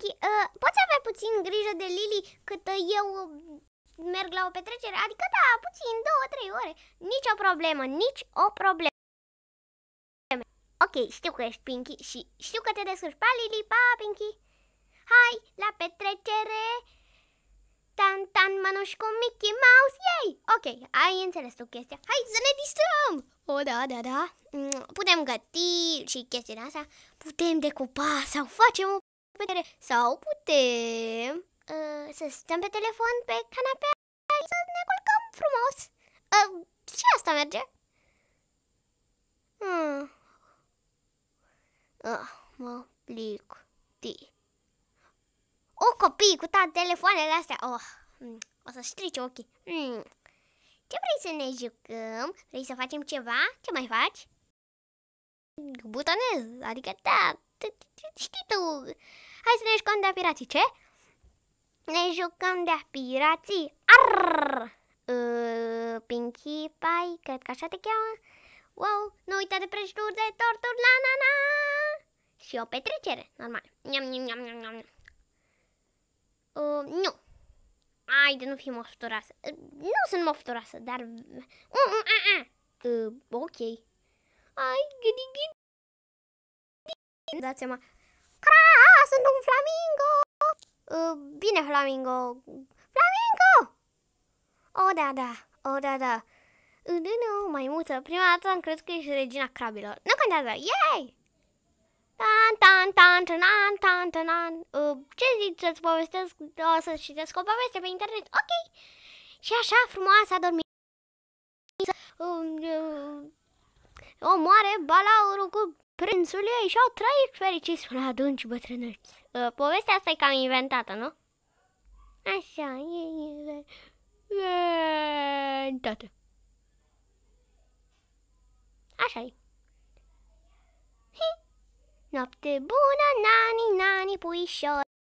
Pinky, uh, ă, poți avea puțin grijă de Lily cât eu merg la o petrecere? Adică da, puțin, două, trei ore. Nici o problemă, nici o problemă. Ok, știu că ești Pinky și știu că te descurci. Pa, Lily, pa, Pinky! Hai, la petrecere! Tan, tan, mănuși cu Mickey Mouse, yay! Ok, ai înțeles tu chestia. Hai să ne distrăm! O, oh, da, da, da. Mm, putem găti și chestia asta. Putem decupa sau facem o vedere sau putem uh, să stăm pe telefon pe canapea și să ne culcăm frumos. Uh, și asta merge. Hmm. Uh, mă De. O, copii, cu toate telefoanele astea. Oh, hmm, o să strice ochii. Hmm. Ce vrei să ne jucăm? Vrei să facem ceva? Ce mai faci? Butonez, adică da, știi tu, Hai să ne jucăm de-a pirații, ce? Ne jucăm de-a pirații. Arr! Uh, ă, Pinkie Pie, cred că așa te cheamă. Wow, nu uita de prăjituri de torturi, la na na! Și o petrecere, normal. Niam, niam, niam, niam, niam. Uh, ă, nu. Ai de nu fi mofturoasă. Uh, nu sunt mofturoasă, dar... Uh, uh, uh, uh. Uh, ok. Ai, gâdi, gâdi. Dați seama, sunt un flamingo! Uh, bine, flamingo! Flamingo! O, oh, da, da, o, oh, da, da. Uh, nu, nu, multă! prima dată am crezut că ești regina crabilor. Nu contează, yay! Tan, tan, tan, tan tan, tan, tan. Uh, ce zici să-ți povestesc? O să citesc o poveste pe internet, ok! Și așa frumoasă a dormit omoare balaurul cu prințul ei și au trăit fericiți până adunci bătrânăți. Uh, povestea asta e cam inventată, nu? Așa, e inventată. Așa e. Noapte bună, nani, nani, puișor.